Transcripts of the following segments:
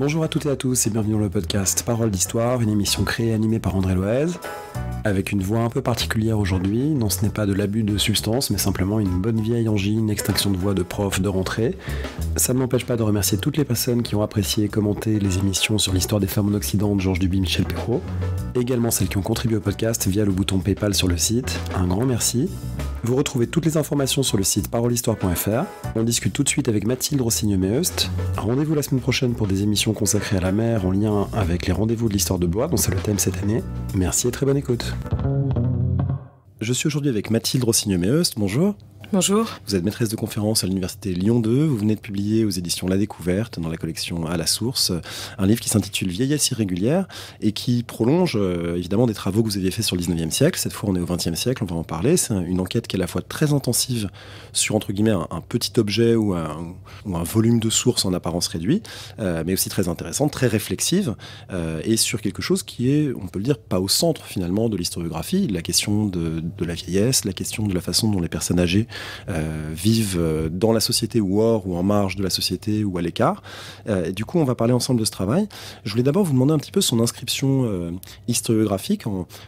Bonjour à toutes et à tous et bienvenue dans le podcast Parole d'Histoire, une émission créée et animée par André Loez. Avec une voix un peu particulière aujourd'hui, non ce n'est pas de l'abus de substance, mais simplement une bonne vieille angine, extinction de voix de prof de rentrée. Ça ne m'empêche pas de remercier toutes les personnes qui ont apprécié et commenté les émissions sur l'histoire des femmes en Occident de Georges Duby Michel Perrault, également celles qui ont contribué au podcast via le bouton PayPal sur le site. Un grand merci. Vous retrouvez toutes les informations sur le site parolehistoire.fr. On discute tout de suite avec Mathilde Rossigne-Meust. Rendez-vous la semaine prochaine pour des émissions consacrées à la mer en lien avec les rendez-vous de l'histoire de Bois, dont c'est le thème cette année. Merci et très bonne écoute. Je suis aujourd'hui avec Mathilde rossigne Bonjour. Bonjour. Vous êtes maîtresse de conférence à l'Université Lyon 2. Vous venez de publier aux éditions La Découverte, dans la collection À la Source, un livre qui s'intitule Vieillesse irrégulière et qui prolonge euh, évidemment des travaux que vous aviez faits sur le 19e siècle. Cette fois, on est au 20e siècle, on va en parler. C'est une enquête qui est à la fois très intensive sur, entre guillemets, un, petit objet ou un, volume de sources en apparence réduit, euh, mais aussi très intéressante, très réflexive euh, et sur quelque chose qui est, on peut le dire, pas au centre finalement de l'historiographie. La question de, de la vieillesse, la question de la façon dont les personnes âgées euh, vivent euh, dans la société ou hors ou en marge de la société ou à l'écart. Euh, du coup, on va parler ensemble de ce travail. Je voulais d'abord vous demander un petit peu son inscription historiographique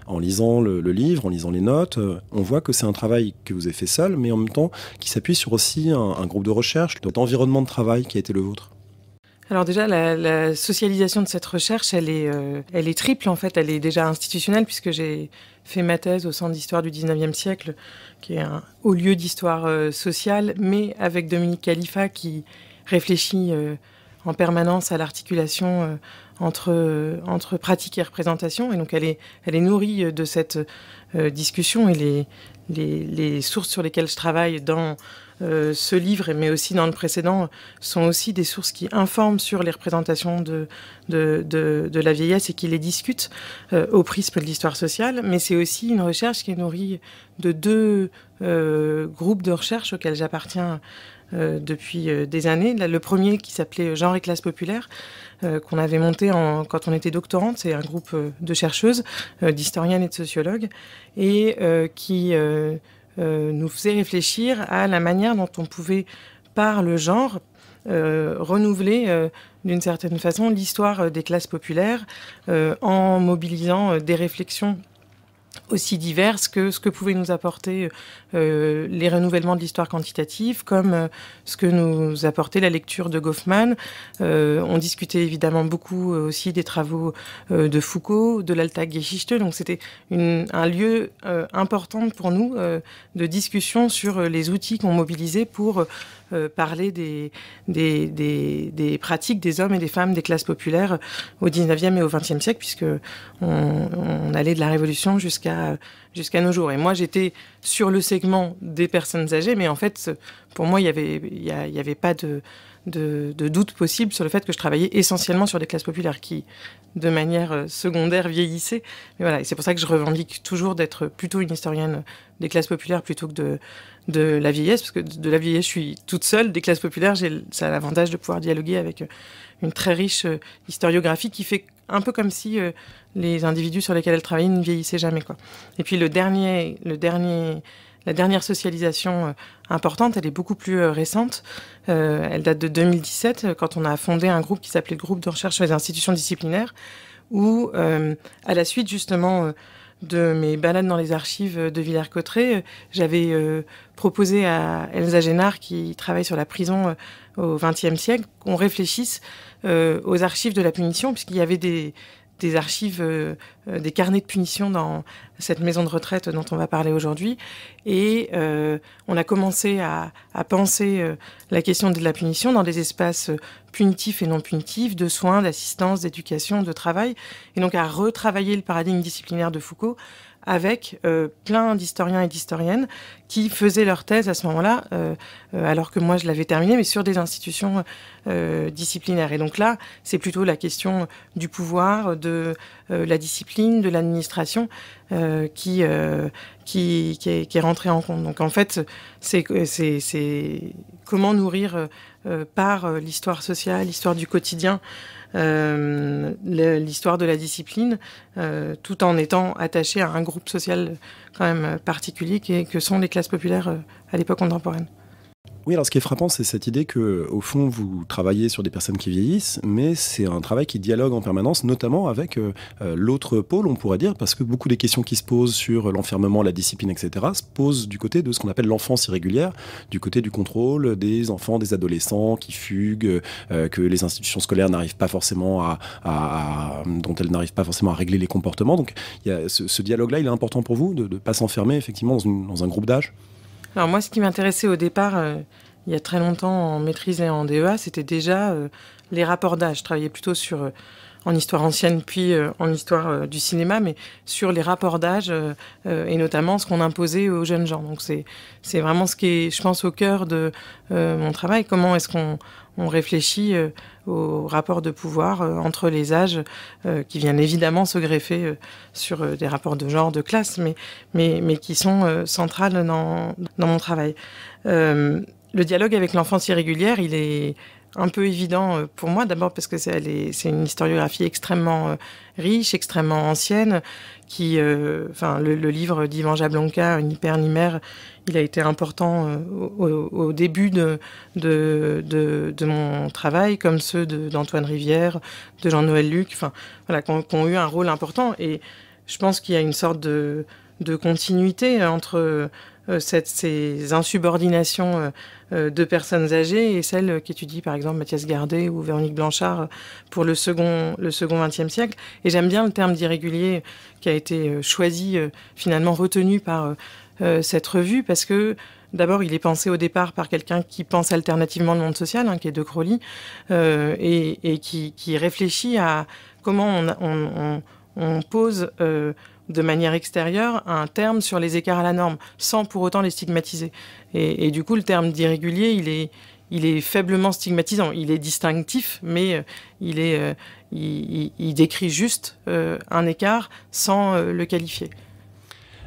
en, lisant le, livre, en lisant les notes. on voit que c'est un travail que vous avez fait seul, mais en même temps qui s'appuie sur aussi un, groupe de recherche, environnement de travail qui a été le vôtre. Alors déjà, la, socialisation de cette recherche, euh, elle est, triple en fait. Elle est déjà institutionnelle puisque j'ai fait ma thèse au Centre d'histoire du 19e siècle, qui est un haut lieu d'histoire euh, sociale, mais avec Dominique Khalifa qui réfléchit euh, en permanence à l'articulation entre, entre pratique et représentation. Et donc elle est, elle est nourrie de cette discussion et les, les sources sur lesquelles je travaille dans euh, ce livre, mais aussi dans le précédent, sont aussi des sources qui informent sur les représentations de, de, la vieillesse et qui les discutent euh, au prisme de l'histoire sociale. Mais c'est aussi une recherche qui est nourrie de deux euh, groupes de recherche auxquels j'appartiens depuis des années. Le premier qui s'appelait Genre et classe populaire, qu'on avait monté quand on était doctorante. C'est un groupe de chercheuses, d'historiennes et de sociologues, et qui euh, nous faisait réfléchir à la manière dont on pouvait, par le genre, euh, renouveler euh, d'une certaine façon l'histoire des classes populaires en mobilisant des réflexions aussi diverses que ce que pouvaient nous apporter euh, les renouvellements de l'histoire quantitative, comme euh, ce que nous apportait la lecture de Goffman. Euh, on discutait évidemment beaucoup aussi des travaux de Foucault, de l'Alta-Geschichte, donc c'était un lieu important pour nous de discussion sur les outils qu'on mobilisait pour parler des, des, pratiques des hommes et des femmes des classes populaires au 19e et au 20e siècle, puisque on allait de la Révolution jusqu'à euh, jusqu'à nos jours. Et moi, j'étais sur le segment des personnes âgées, mais en fait, pour moi, il n'y avait, avait pas de, doute possible sur le fait que je travaillais essentiellement sur des classes populaires qui, de manière euh, secondaire, vieillissaient. Mais voilà, et c'est pour ça que je revendique toujours d'être plutôt une historienne des classes populaires plutôt que de, de la vieillesse, parce que de la vieillesse, je suis toute seule. Des classes populaires, j'ai ça l'avantage de pouvoir dialoguer avec euh, une très riche historiographie qui fait un peu comme si les individus sur lesquels elle travaillait ne vieillissaient jamais. Quoi. Et puis le dernier, le dernier, la dernière socialisation euh, importante, elle est beaucoup plus euh, récente. Euh, elle date de 2017, quand on a fondé un groupe qui s'appelait le groupe de recherche sur les institutions disciplinaires, où, à la suite justement de mes balades dans les archives de Villers-Cotterêts, j'avais proposé à Elsa Génard, qui travaille sur la prison au XXe siècle, qu'on réfléchisse aux archives de la punition, puisqu'il y avait des des archives, euh, euh, des carnets de punition dans cette maison de retraite dont on va parler aujourd'hui. Et euh, on a commencé à, penser la question de la punition dans des espaces punitifs et non punitifs, de soins, d'assistance, d'éducation, de travail, et donc à retravailler le paradigme disciplinaire de Foucault avec euh, plein d'historiens et d'historiennes qui faisaient leur thèse à ce moment-là, euh, euh, alors que moi je l'avais terminée, mais sur des institutions disciplinaires. Et donc là, c'est plutôt la question du pouvoir, de euh, la discipline, de l'administration euh, qui, euh, qui, est, rentrée en compte. Donc en fait, c'est comment nourrir par l'histoire sociale, l'histoire du quotidien. l'histoire de la discipline, tout en étant attaché à un groupe social quand même particulier que, que sont les classes populaires à l'époque contemporaine. Oui, alors ce qui est frappant, c'est cette idée que, au fond, vous travaillez sur des personnes qui vieillissent, mais c'est un travail qui dialogue en permanence, notamment avec euh, euh, l'autre pôle, on pourrait dire, parce que beaucoup des questions qui se posent sur l'enfermement, la discipline, etc., se posent du côté de ce qu'on appelle l'enfance irrégulière, du côté du contrôle des enfants, des adolescents qui fuguent, euh, que les institutions scolaires n'arrivent pas forcément à, dont elles n'arrivent pas forcément à régler les comportements. Donc, ce, dialogue-là, il est important pour vous de ne pas s'enfermer effectivement dans un groupe d'âge. Alors moi, ce qui m'intéressait au départ, euh, il y a très longtemps en maîtrise et en DEA, c'était déjà euh, les rapports d'âge. Je travaillais plutôt sur, euh, en histoire ancienne puis en histoire du cinéma, mais sur les rapports d'âge et notamment ce qu'on imposait aux jeunes gens. Donc c'est vraiment ce qui est, je pense, au cœur de mon travail. Comment est-ce qu'on on réfléchit euh, au rapport de pouvoir euh, entre les âges euh, qui viennent évidemment se greffer sur des rapports de genre, de classe, mais, mais, mais qui sont centrales dans, dans mon travail. le dialogue avec l'enfance irrégulière, il est un peu évident euh, pour moi, d'abord parce que c'est une historiographie extrêmement euh, riche, extrêmement ancienne, qui, euh, enfin, le, livre d'Ivan Jablonka, une père ni mère, il a été important au, début de, de, mon travail, comme ceux d'Antoine Rivière, de Jean-Noël Luc, enfin, voilà, qui ont, eu un rôle important. Et je pense qu'il y a une sorte de, de continuité entre euh, ces insubordinations euh, euh, de personnes âgées et celles qu'étudient, par exemple Mathias Gardet ou Véronique Blanchard pour le second le second XXe siècle. Et j'aime bien le terme d'irrégulier qui a été choisi finalement retenu par cette revue parce que D'abord, il est pensé au départ par quelqu'un qui pense alternativement le monde social, hein, qui est De Crowley, et, qui, réfléchit à comment on, pose de manière extérieure un terme sur les écarts à la norme, sans pour autant les stigmatiser. Et, du coup, le terme d'irrégulier, il est, faiblement stigmatisant. Il est distinctif, mais euh, euh, il décrit juste euh, un écart sans le qualifier.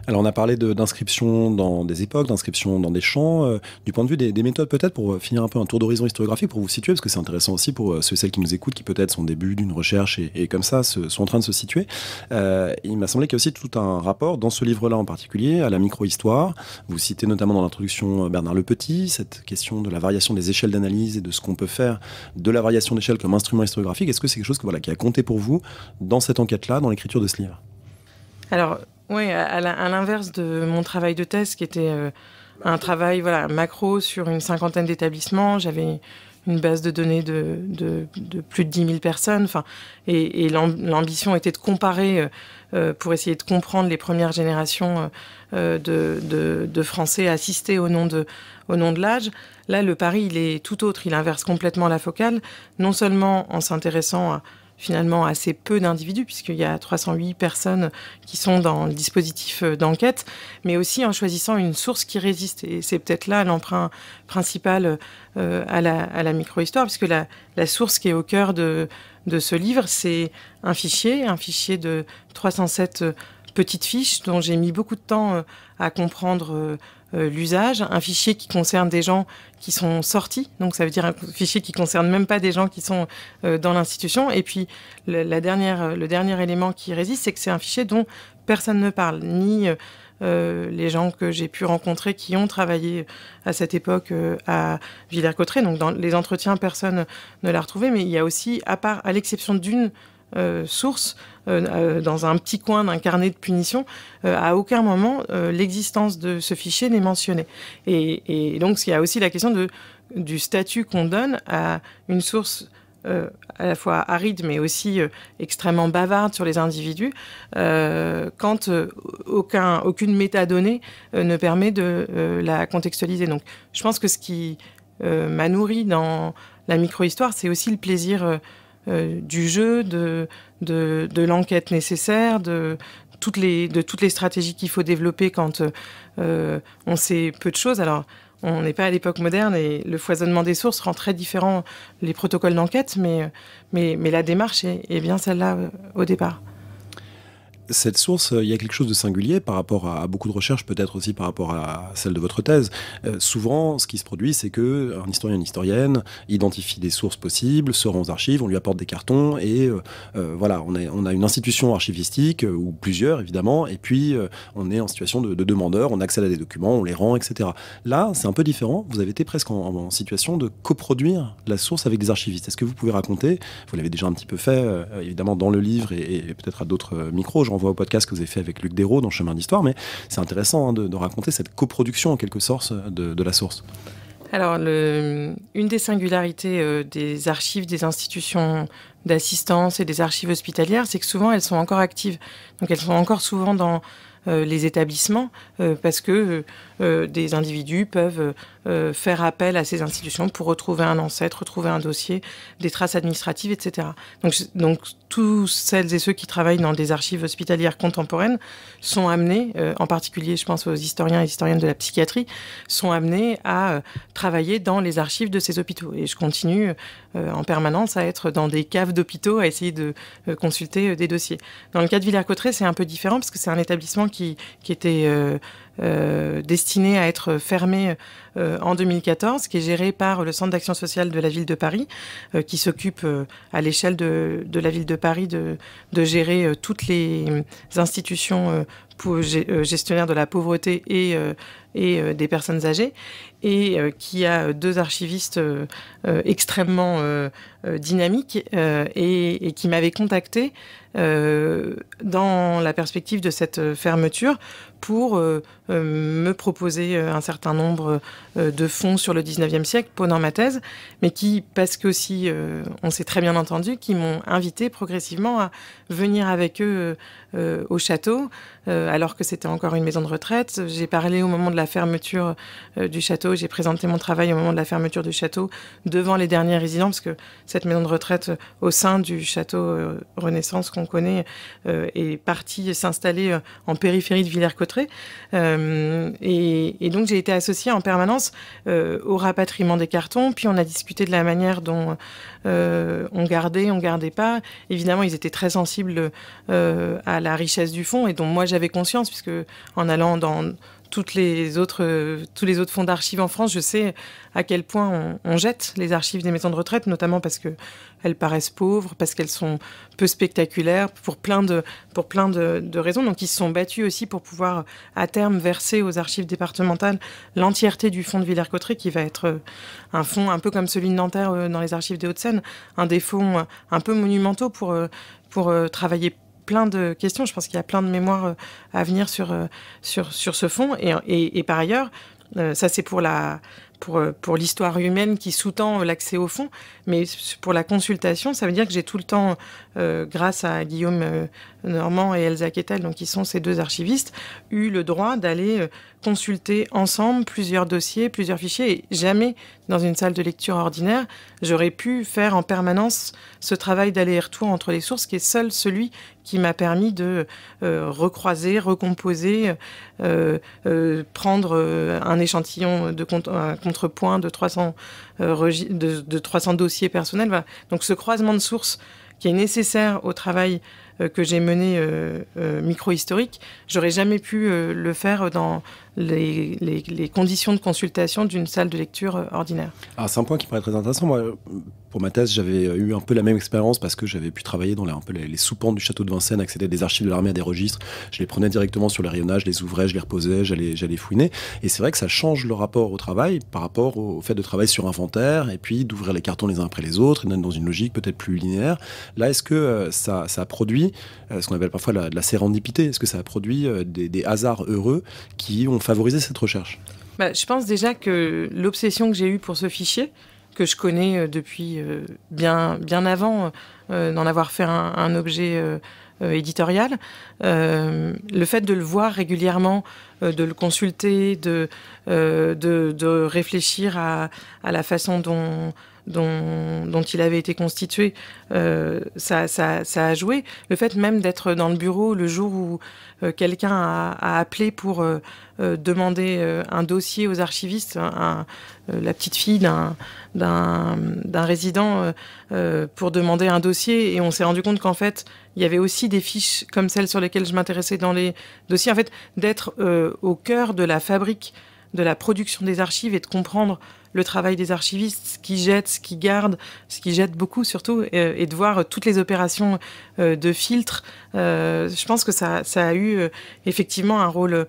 Alors on a parlé d'inscription dans des époques, d'inscription dans des champs. Euh, du point de vue des, méthodes, peut-être pour euh, finir un peu un tour d'horizon historiographique pour vous situer, parce que c'est intéressant aussi pour euh, ceux et celles qui nous écoutent, qui peut-être sont au début d'une recherche et, comme ça se, sont en train de se situer. il m'a semblé qu'il y a aussi tout un rapport dans ce livre-là en particulier à la micro-histoire. Vous citez notamment dans l'introduction Bernard Le Petit cette question de la variation des échelles d'analyse et de ce qu'on peut faire de la variation d'échelle comme instrument historiographique. Est-ce que c'est quelque chose voilà, qui a compté pour vous dans cette enquête-là, dans l'écriture de ce livre alors, oui, à l'inverse de mon travail de thèse, qui était euh, un travail voilà, macro sur une cinquantaine d'établissements, j'avais une base de données de, plus de 10 000 personnes. Enfin, et, l'ambition était de comparer euh, euh, pour essayer de comprendre les premières générations de, Français assistés au nom de, au nom de l'âge. Là, le pari, il est tout autre. Il inverse complètement la focale, non seulement en s'intéressant à finalement assez peu d'individus, puisqu'il y a 308 personnes qui sont dans le dispositif euh, d'enquête, mais aussi en choisissant une source qui résiste. Et c'est peut-être là l'emprunt principal euh, à la, micro-histoire, puisque la, la source qui est au cœur de, de ce livre, c'est un fichier, un fichier de 307 euh, petites fiches dont j'ai mis beaucoup de temps à comprendre euh, l'usage, un fichier qui concerne des gens qui sont sortis, donc ça veut dire un fichier qui concerne même pas des gens qui sont euh, dans l'institution, et puis le, la dernière, euh, le dernier élément qui résiste, c'est que c'est un fichier dont personne ne parle, ni les gens que j'ai pu rencontrer qui ont travaillé à cette époque à Villers-Cotterêts. Donc dans les entretiens, personne ne l'a retrouvé, mais il y a aussi, à part à l'exception d'une euh, source, euh, euh, dans un petit coin d'un carnet de punition, à aucun moment l'existence de ce fichier n'est mentionnée. Et, donc il y a aussi la question de, du statut qu'on donne à une source à la fois aride mais aussi extrêmement bavarde sur les individus quand aucun, aucune métadonnée ne permet de la contextualiser. Donc je pense que ce qui m'a nourri dans la micro-histoire, c'est aussi le plaisir euh, du jeu, de, de, de l'enquête nécessaire, de toutes, les, de toutes les stratégies qu'il faut développer quand euh, on sait peu de choses. Alors, on n'est pas à l'époque moderne et le foisonnement des sources rend très différents les protocoles d'enquête, mais, mais, mais la démarche est bien celle-là euh, au départ cette source, euh, il y a quelque chose de singulier par rapport à, beaucoup de recherches, peut-être aussi par rapport à celle de votre thèse. Euh, souvent, ce qui se produit, c'est que un historien, une historienne identifie des sources possibles, se rend aux archives, on lui apporte des cartons et euh, voilà, on, on, a une institution archivistique ou plusieurs évidemment, et puis on est en situation de, demandeur, on accède à des documents, on les rend, etc. Là, c'est un peu différent. Vous avez été presque en, situation de coproduire la source avec des archivistes. Est-ce que vous pouvez raconter Vous l'avez déjà un petit peu fait, évidemment, dans le livre et, peut-être à d'autres micros voit au podcast que vous avez fait avec Luc Dérault dans Chemin d'Histoire, mais c'est intéressant hein, de, raconter cette coproduction en quelque sorte de, la source. Alors, le, une des singularités euh, des archives des institutions d'assistance et des archives hospitalières, c'est que souvent elles sont encore actives. Donc elles sont encore souvent dans euh, les établissements, euh, parce que euh, des individus peuvent faire appel à ces institutions pour retrouver un ancêtre, retrouver un dossier, des traces administratives, etc. Donc, donc tous celles et ceux qui travaillent dans des archives hospitalières contemporaines sont amenés, en particulier je pense aux historiens et historiennes de la psychiatrie, sont amenés à travailler dans les archives de ces hôpitaux. Et je continue euh, en permanence à être dans des caves d'hôpitaux à essayer de euh, consulter euh, des dossiers. Dans le cas de Villers-Cotterêts, c'est un peu différent parce que c'est un établissement qui, qui était destiné à être fermé en 2014, qui est géré par le Centre d'action sociale de la ville de Paris, qui s'occupe à l'échelle de, la ville de Paris de, gérer toutes les institutions gestionnaires de la pauvreté et des personnes âgées et qui a deux archivistes extrêmement dynamiques et, qui m'avaient contacté euh, dans la perspective de cette euh, fermeture pour euh, euh, me proposer euh, un certain nombre de fonds sur le 19e siècle pendant ma thèse, mais qui, parce que aussi, on s'est très bien entendu, qui m'ont invité progressivement à venir avec eux au château, alors que c'était encore une maison de retraite. J'ai parlé au moment de la fermeture du château, j'ai présenté mon travail au moment de la fermeture du château devant les derniers résidents, parce que cette maison de retraite au sein du château Renaissance qu'on connaît est partie s'installer en périphérie de Villers-Cotterêts euh, et, donc j'ai été associée en permanence euh, au rapatriement des cartons. Puis on a discuté de la manière dont euh, on gardait, on gardait pas. Évidemment, ils étaient très sensibles à la richesse du fond et dont moi j'avais conscience, puisque en allant dans toutes les autres, tous les autres fonds d'archives en France, je sais à quel point on, jette les archives des maisons de retraite, notamment parce qu'elles paraissent pauvres, parce qu'elles sont peu spectaculaires, pour plein, de, pour plein de, raisons. Donc ils se sont battus aussi pour pouvoir à terme verser aux archives départementales l'entièreté du fonds de Villers-Cotterêts, qui va être euh, un fonds un peu comme celui de Nanterre euh, dans les archives des Hauts-de-Seine, un des fonds euh, un peu monumentaux pour, pour travailler plein de questions. Je pense qu'il y a plein de mémoires euh, à venir sur, euh, sur, sur ce fond. Et, par ailleurs, euh, ça c'est pour la pour, pour l'histoire humaine qui sous-tend l'accès au fond, mais pour la consultation, ça veut dire que j'ai tout le temps euh, grâce à Guillaume euh, Normand et Elsa Kettel, donc qui sont ces deux archivistes, eu le droit d'aller euh, consulter ensemble plusieurs dossiers, plusieurs fichiers. Et jamais dans une salle de lecture ordinaire, j'aurais pu faire en permanence ce travail d'aller-retour entre les sources, qui est seul celui qui m'a permis de recroiser, recomposer, prendre un échantillon de contrepoint de 300, de, dossiers personnels. Donc ce croisement de sources qui est nécessaire au travail euh, que j'ai mené micro-historique, euh, euh, microhistorique, j'aurais jamais pu le faire dans, les, les, conditions de consultation d'une salle de lecture euh, ordinaire. Ah, c'est un point qui paraît très intéressant. Moi, pour ma thèse, j'avais eu un peu la même expérience parce que j'avais pu travailler dans les, un peu du château de Vincennes, accéder à des archives de l'armée, à des registres. Je les prenais directement sur les rayonnages, je les ouvrais, je les reposais, j'allais, j'allais fouiner. Et c'est vrai que ça change le rapport au travail par rapport au, fait de travailler sur inventaire et puis d'ouvrir les cartons les uns après les autres, et dans une logique peut-être plus linéaire. Là, est-ce que euh, ça, ça produit euh, ce qu'on appelle parfois la, la sérendipité Est-ce que ça a produit des, des, hasards heureux qui ont favoriser cette recherche bah, Je pense déjà que l'obsession que j'ai eue pour ce fichier, que je connais euh, depuis euh, bien, bien avant euh, d'en avoir fait un, objet éditorial, le fait de le voir régulièrement, de le consulter, de, de, réfléchir à, la façon dont dont, il avait été constitué, euh, ça, ça, ça, a joué. Le fait même d'être dans le bureau le jour où euh, quelqu'un a, appelé pour euh, demander un dossier aux archivistes, un, la petite fille d'un résident pour demander un dossier, et on s'est rendu compte qu'en fait, il y avait aussi des fiches comme celles sur lesquelles je m'intéressais dans les dossiers. En fait, d'être au cœur de la fabrique de la production des archives et de comprendre le travail des archivistes, ce qui jettent, ce qui gardent, ce qui jette beaucoup surtout, et, euh, de voir euh, toutes les opérations euh, de filtre, je pense que ça, a eu effectivement un rôle,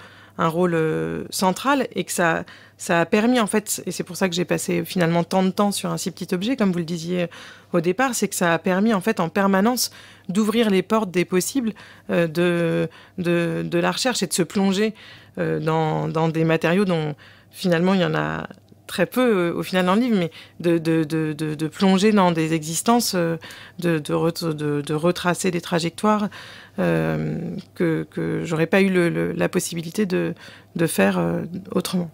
central et que ça, a permis en fait, et c'est pour ça que j'ai passé finalement tant de temps sur un si petit objet, comme vous le disiez au départ, c'est que ça a permis en fait en permanence d'ouvrir les portes des possibles de, la recherche et de se plonger euh, dans, des matériaux dont finalement il y en a très peu euh, au final dans le livre, mais de, plonger dans des existences, euh, de, retracer des trajectoires que, que j'aurais pas eu la possibilité de, faire autrement.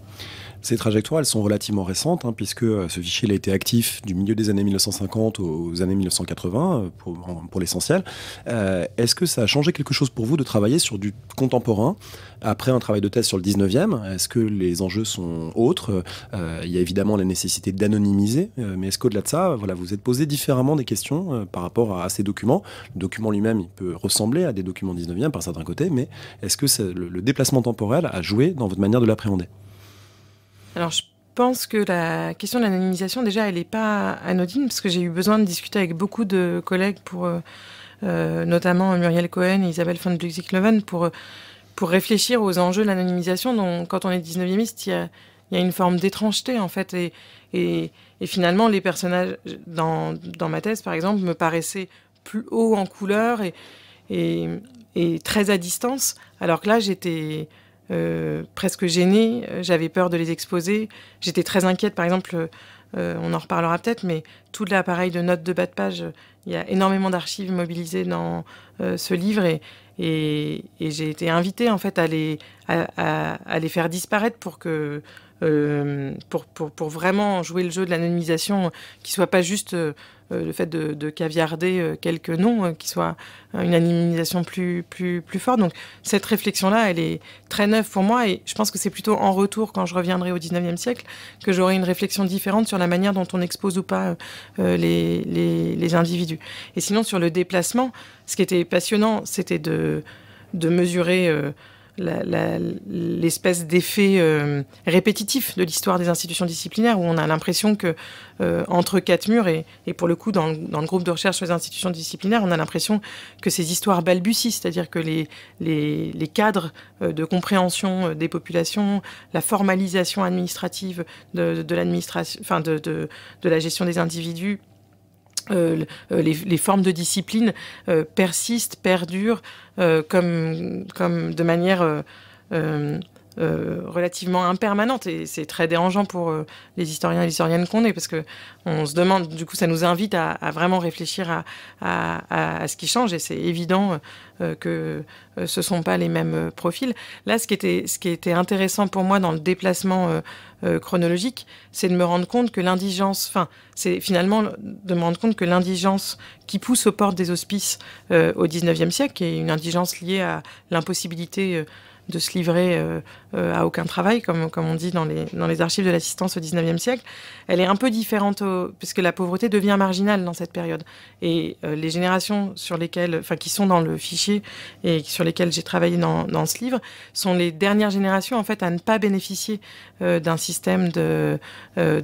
Ces trajectoires, elles sont relativement récentes, hein, puisque euh, ce fichier a été actif du milieu des années 1950 aux années 1980, euh, pour, l'essentiel. Euh, est-ce que ça a changé quelque chose pour vous de travailler sur du contemporain après un travail de thèse sur le 19e Est-ce que les enjeux sont autres Il y a évidemment la nécessité d'anonymiser, mais est-ce qu'au-delà de ça, voilà, vous êtes posé différemment des questions par rapport à, ces documents Le document lui-même, il peut ressembler à des documents 19e par certains côtés, mais est-ce que le déplacement temporel a joué dans votre manière de l'appréhender alors, je pense que la question de l'anonymisation, déjà, elle n'est pas anodine, parce que j'ai eu besoin de discuter avec beaucoup de collègues, pour, euh, euh, notamment Muriel Cohen et Isabelle von bluxik pour, euh, pour réfléchir aux enjeux de l'anonymisation. dont, Quand on est 19e, il y a, y a une forme d'étrangeté, en fait. Et, et, et, finalement, les personnages, dans, dans ma thèse, par exemple, me paraissaient plus hauts en couleur et, et, et très à distance, alors que là, j'étais euh, presque gênée, j'avais peur de les exposer. J'étais très inquiète, par exemple, euh, on en reparlera peut-être, mais tout l'appareil de notes de bas de page, il y a énormément d'archives mobilisées dans euh, ce livre et, j'ai été invitée en fait à les, à, les faire disparaître pour que pour, vraiment jouer le jeu de l'anonymisation qui soit pas juste euh, le fait de, caviarder euh, quelques noms euh, qui soient une anonymisation plus, plus, plus forte. Donc cette réflexion-là, elle est très neuve pour moi et je pense que c'est plutôt en retour, quand je reviendrai au 19e siècle, que j'aurai une réflexion différente sur la manière dont on expose ou pas les, les, les individus. Et sinon, sur le déplacement, ce qui était passionnant, c'était de, de mesurer l'espèce d'effet euh, répétitif de l'histoire des institutions disciplinaires où on a l'impression que euh, entre quatre murs et, et pour le coup dans, le groupe de recherche sur les institutions disciplinaires on a l'impression que ces histoires balbutient c'est-à-dire que les, les, cadres euh, de compréhension des populations la formalisation administrative de, l'administration enfin de, de, la gestion des individus les, formes de discipline persistent, perdurent, euh, comme, comme de manière euh, euh, euh, relativement impermanente et c'est très dérangeant pour euh, les historiens et les historiennes qu'on est parce que on se demande du coup ça nous invite à, vraiment réfléchir à, ce qui change et c'est évident euh, que ce sont pas les mêmes profils là ce qui était ce qui était intéressant pour moi dans le déplacement chronologique c'est de me rendre compte que l'indigence enfin c'est finalement de me rendre compte que l'indigence qui pousse aux portes des hospices au 19e siècle est une indigence liée à l'impossibilité de se livrer euh, euh, à aucun travail, comme, on dit dans les, archives de l'assistance au 19e siècle, elle est un peu différente, puisque la pauvreté devient marginale dans cette période. Et euh, les générations sur lesquelles, enfin, qui sont dans le fichier et sur lesquelles j'ai travaillé dans, ce livre, sont les dernières générations, en fait, à ne pas bénéficier d'un système de,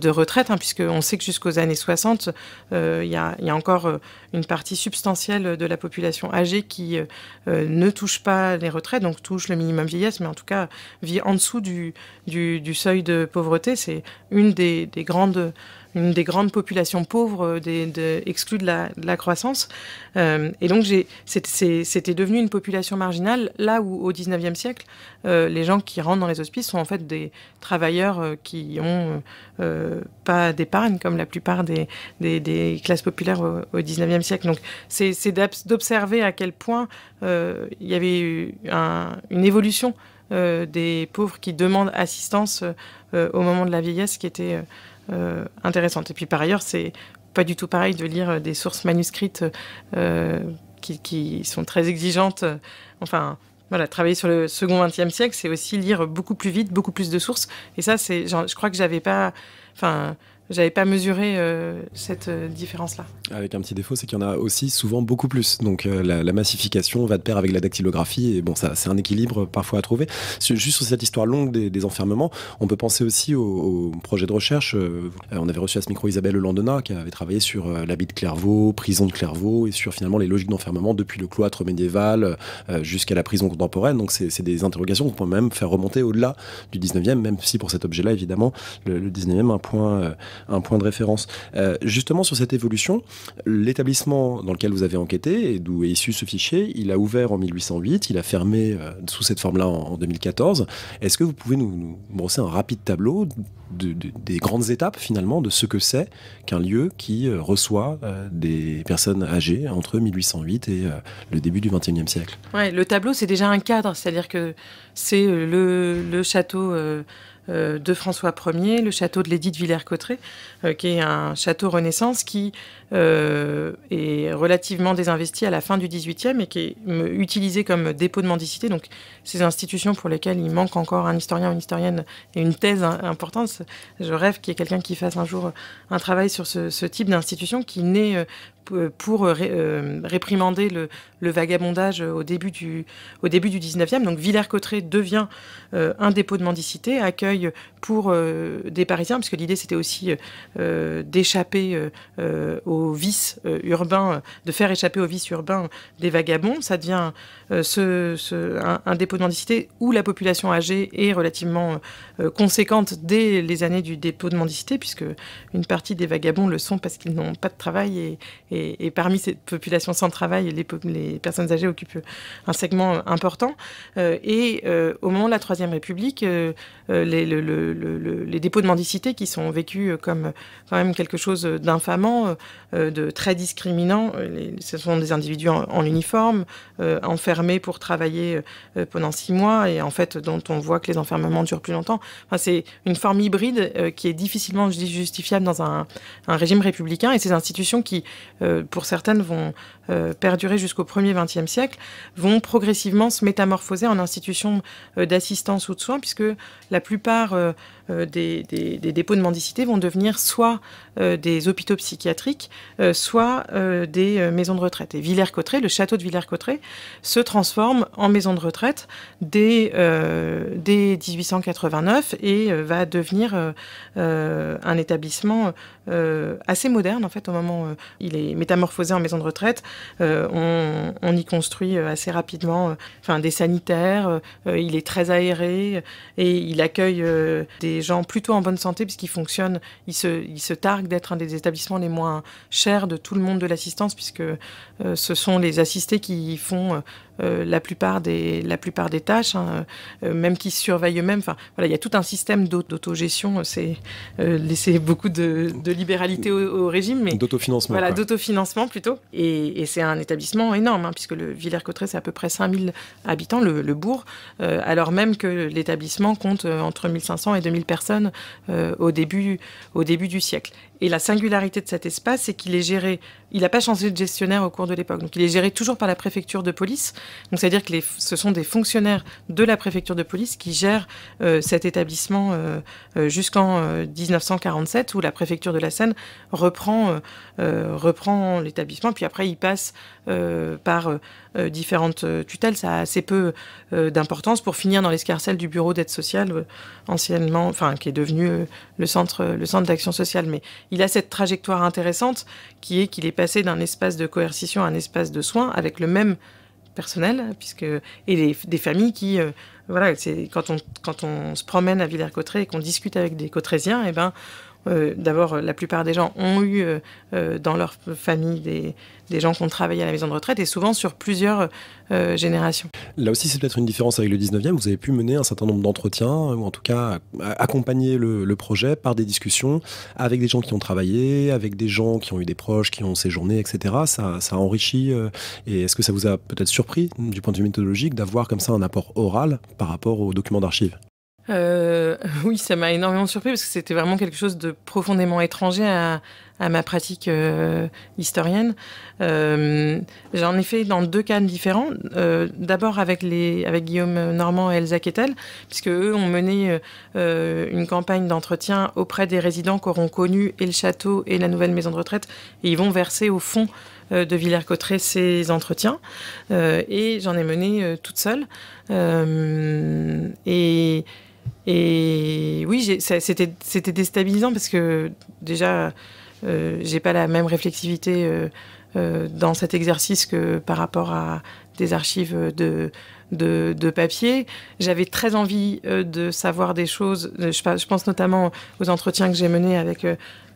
retraite, hein, puisque puisqu'on sait que jusqu'aux années 60, il y, a encore une partie substantielle de la population âgée qui ne touche pas les retraites, donc touche le minimum vieillesse, mais en tout cas vit en dessous du, du, seuil de pauvreté. C'est une des grandes une des grandes populations pauvres euh, des, de, exclues de la, croissance. Euh, et donc, c'était devenu une population marginale, là où au 19e siècle, euh, les gens qui rentrent dans les hospices sont en fait des travailleurs qui n'ont pas d'épargne, comme la plupart des, des, classes populaires au, XIXe 19e siècle. Donc, c'est d'observer à quel point il y avait eu une évolution des pauvres qui demandent assistance au moment de la vieillesse qui était euh, intéressante. Et puis par ailleurs, c'est pas du tout pareil de lire des sources manuscrites euh, qui, sont très exigeantes. Enfin, voilà, travailler sur le second XXe siècle, c'est aussi lire beaucoup plus vite, beaucoup plus de sources. Et ça, c'est, je crois que j'avais pas, enfin, j'avais pas mesuré euh, cette euh, différence-là. Avec un petit défaut, c'est qu'il y en a aussi souvent beaucoup plus. Donc euh, la, massification va de pair avec la dactylographie, et bon, ça, c'est un équilibre parfois à trouver. Juste sur cette histoire longue des, enfermements, on peut penser aussi au, projet de recherche. on avait reçu à ce micro Isabelle Landona, qui avait travaillé sur l'habit de Clairvaux, prison de Clairvaux, et sur finalement les logiques d'enfermement depuis le cloître médiéval jusqu'à la prison contemporaine. Donc c'est des interrogations qu'on peut même faire remonter au-delà du 19e, même si pour cet objet-là, évidemment, le, le 19e, un point un point de référence. Euh, justement, sur cette évolution, l'établissement dans lequel vous avez enquêté et d'où est issu ce fichier, il a ouvert en 1808, il a fermé euh, sous cette forme-là en, 2014. Est-ce que vous pouvez nous, brosser un rapide tableau des grandes étapes finalement de ce que c'est qu'un lieu qui euh, reçoit des personnes âgées entre 1808 et le début du XXIe siècle ouais, Le tableau, c'est déjà un cadre, c'est-à-dire que c'est le château euh, de François Ier, le château de l'édit de Villers-Cotterêts, euh, qui est un château Renaissance qui euh, est relativement désinvesti à la fin du 18e et qui est utilisé comme dépôt de mendicité. Donc, ces institutions pour lesquelles il manque encore un historien ou une historienne et une thèse importante, je rêve qu'il y ait quelqu'un qui fasse un jour un travail sur ce, type d'institution qui naît euh, pour euh, réprimander le, vagabondage au début du, au début du 19e. Donc Villers-Cotterêts devient un dépôt de mendicité, accueil pour des Parisiens, puisque l'idée c'était aussi d'échapper au aux vices euh, urbains, euh, de faire échapper aux vices urbains des vagabonds. Ça devient euh, ce, un, dépôt de mendicité où la population âgée est relativement conséquente dès les années du dépôt de mendicité, puisque une partie des vagabonds le sont parce qu'ils n'ont pas de travail. Et, parmi cette population sans travail, les, les, personnes âgées occupent un segment important. et au moment de la Troisième République, les, les dépôts de mendicité qui sont vécus comme quand même quelque chose d'infamant euh, de très discriminants. Euh, ce sont des individus en, uniforme, euh, enfermés pour travailler pendant six mois et en fait dont on voit que les enfermements durent plus longtemps. c'est une forme hybride qui est difficilement justifiable dans un, un, régime républicain et ces institutions qui, pour certaines, vont euh, perdurer jusqu'au 1er XXe siècle, vont progressivement se métamorphoser en institutions euh, d'assistance ou de soins, puisque la plupart euh, des, dépôts de mendicité vont devenir soit des hôpitaux psychiatriques, soit des maisons de retraite. Et Villers-Cotterêts, le château de Villers-Cotterêts, se transforme en maison de retraite dès, dès 1889 et va devenir un établissement assez moderne, en fait, au moment où il est métamorphosé en maison de retraite euh, on, y construit euh, assez rapidement euh, enfin, des sanitaires, il est très aéré et il accueille des gens plutôt en bonne santé puisqu'il fonctionne, il se, il se targue d'être un des établissements les moins chers de tout le monde de l'assistance puisque ce sont les assistés qui font... la plupart des la plupart des tâches, hein, même qui surveillent eux-mêmes. Enfin, voilà, il y a tout un système d'autogestion. C'est laisser beaucoup de, libéralité au, régime, mais d'autofinancement. Voilà, d'autofinancement plutôt. et c'est un établissement énorme, hein, puisque le Villers-Cotterêts, c'est à peu près 5000 habitants, le, bourg, euh, alors même que l'établissement compte euh, entre 1500 et 2000 personnes euh, au début du siècle. Et la singularité de cet espace, c'est qu'il est géré, il n'a pas changé de gestionnaire au cours de l'époque, donc il est géré toujours par la préfecture de police. Donc c'est-à-dire que ce sont des fonctionnaires de la préfecture de police qui gèrent euh, cet établissement euh, euh, jusqu'en 1947, où la préfecture de la Seine reprend, reprend l'établissement, puis après il passe par euh, différentes euh, tutelles, ça a assez peu euh, d'importance pour finir dans l'escarcelle du bureau d'aide sociale, anciennement, enfin, qui est devenu le centre, le centre d'action sociale. Mais il a cette trajectoire intéressante qui est qu'il est passé d'un espace de coercition à un espace de soins avec le même personnel, puisque et des familles qui voilà, c'est quand on quand on se promène à Villers-Cotterêts et qu'on discute avec des Cotrésiens, et eh ben euh, d'abord, euh, la plupart des gens ont eu euh, dans leur famille des, gens qui ont travaillé à la maison de retraite et souvent sur plusieurs générations. Là aussi, c'est peut-être une différence avec le 19e. Vous avez pu mener un certain nombre d'entretiens ou en tout cas accompagner le, projet par des discussions avec des gens qui ont travaillé, avec des gens qui ont eu des proches, qui ont séjourné, etc. Ça, ça enrichi et est-ce que ça vous a peut-être surpris du point de vue méthodologique d'avoir comme ça un apport oral par rapport aux documents d'archives euh, oui, ça m'a énormément surpris parce que c'était vraiment quelque chose de profondément étranger à, à ma pratique euh, historienne. Euh, J'en ai fait dans deux cas différents. Euh, d'abord avec, les, avec Guillaume Normand et Elsa Kettel, puisque eux ont mené euh, une campagne d'entretien auprès des résidents auront connu et le château et la nouvelle maison de retraite, et ils vont verser au fond de Villers-Cotterêts ces entretiens et j'en ai mené toute seule et et oui, c'était, déstabilisant parce que déjà, je euh, j'ai pas la même réflexivité euh, euh, dans cet exercice que par rapport à des archives de, de, papier. J'avais très envie de savoir des choses. Je, je, pense notamment aux entretiens que j'ai menés avec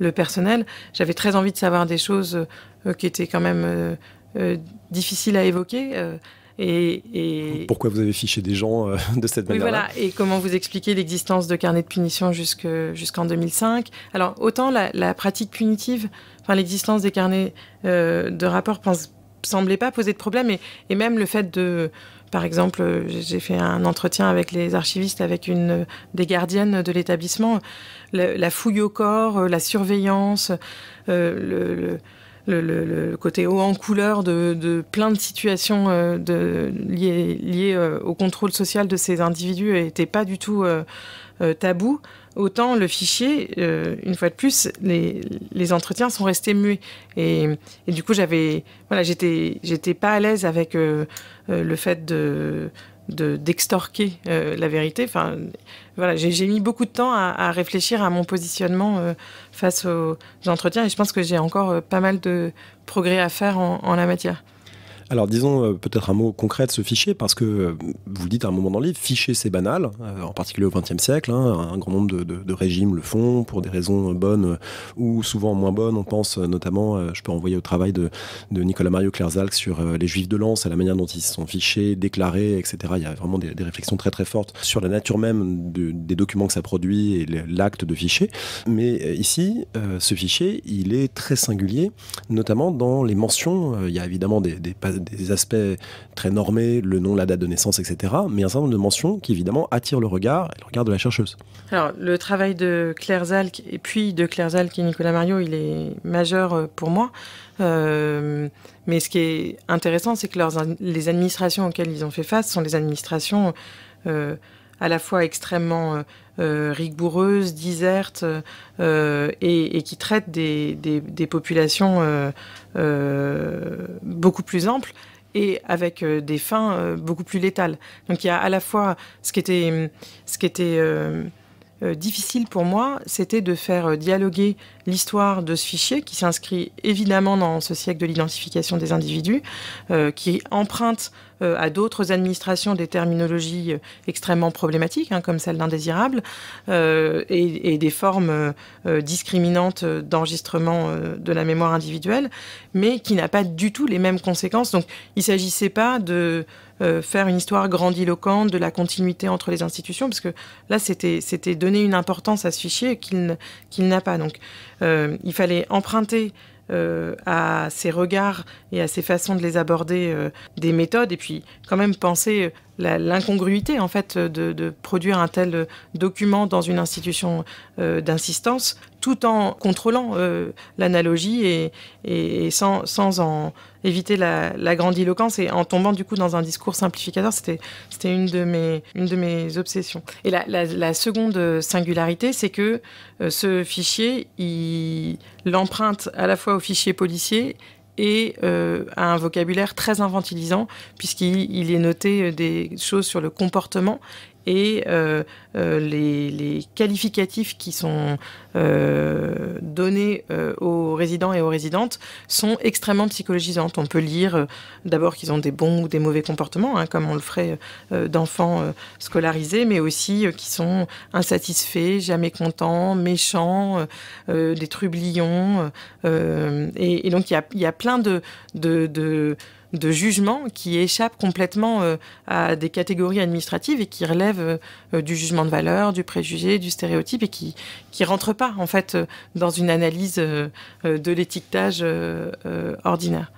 le personnel. J'avais très envie de savoir des choses qui étaient quand même difficiles à évoquer. Et, Pourquoi vous avez fiché des gens euh, de cette manière-là Et comment vous expliquez l'existence de carnets de punition jusqu'en 2005 Alors, autant la, pratique punitive, enfin l'existence des carnets euh, de rapport ne semblait pas poser de problème, et, même le fait de... Par exemple, j'ai fait un entretien avec les archivistes, avec une des gardiennes de l'établissement. La, fouille au corps, euh, la surveillance, le le, côté haut en couleur de, plein de situations euh, de, liées, euh, au contrôle social de ces individus n'était pas du tout euh, tabou. Autant le fichier, une fois de plus, les, les, entretiens sont restés muets. Et, et du coup, j'avais, voilà, j'étais, j'étais pas à l'aise avec le fait de d'extorquer euh, la vérité. Enfin, voilà, j'ai mis beaucoup de temps à, réfléchir à mon positionnement euh, face aux entretiens et je pense que j'ai encore euh, pas mal de progrès à faire en la matière. Alors disons euh, peut-être un mot concret de ce fichier, parce que euh, vous dites à un moment dans le livre, fichier c'est banal, hein, euh, en particulier au XXe siècle, hein, un grand nombre de, régimes le font pour des raisons bonnes ou souvent moins bonnes, on pense notamment, je peux envoyer au travail de, Nicolas Mario Clerzalc sur les juifs de Lens, à la manière dont ils sont fichés, déclarés, etc. Il y a vraiment des, réflexions très très fortes sur la nature même des documents que ça produit et l'acte de fichier. Mais ici, ce fichier, il est très singulier, notamment dans les mentions, il y a évidemment des, des aspects très normés, le nom, la date de naissance, etc. Mais un certain nombre de mentions qui évidemment attirent le regard et le regard de la chercheuse. Alors le travail de Claire Zalk et puis de Claire Zalk et Nicolas Mario, il est majeur euh, pour moi. Euh, mais ce qui est intéressant, c'est que les administrations auxquelles ils ont fait face sont des administrations euh, à la fois extrêmement euh, euh, rigoureuse, diserte, euh, et, qui traite des, populations beaucoup plus amples et avec des fins beaucoup plus létales. Donc il y a à la fois ce qui était, ce qui était difficile pour moi, c'était de faire dialoguer l'histoire de ce fichier qui s'inscrit évidemment dans ce siècle de l'identification des individus, qui emprunte euh, à d'autres administrations des terminologies euh, extrêmement problématiques, hein, comme celle d'indésirable, euh, et, des formes discriminantes d'enregistrement de la mémoire individuelle, mais qui n'a pas du tout les mêmes conséquences. Donc il ne s'agissait pas de faire une histoire grandiloquente de la continuité entre les institutions, parce que là, c'était donner une importance à ce fichier qu'il n'a pas. Donc, il fallait emprunter euh, à ses regards et à ses façons de les aborder euh, des méthodes, et puis quand même penser euh, l'incongruité en fait de, produire un tel document dans une institution d'insistance, tout en contrôlant euh, l'analogie et, sans, en éviter la, grandiloquence et en tombant du coup dans un discours simplificateur, c'était une, de mes, une de mes obsessions. Et la, seconde singularité, c'est que euh, ce fichier, il l'emprunte à la fois au fichier policier et euh, à un vocabulaire très infantilisant puisqu'il est noté des choses sur le comportement et euh, euh, les, qualificatifs qui sont euh, donnés aux résidents et aux résidentes sont extrêmement psychologisantes. On peut lire d'abord qu'ils ont des bons ou des mauvais comportements, hein, comme on le ferait d'enfants scolarisés, mais aussi qu'ils sont insatisfaits, jamais contents, méchants, des trublions. Et, donc il y a, plein de, de de jugement qui échappe complètement euh, à des catégories administratives et qui relève euh, du jugement de valeur, du préjugé, du stéréotype et qui qui rentre pas en fait euh, dans une analyse de l'étiquetage ordinaire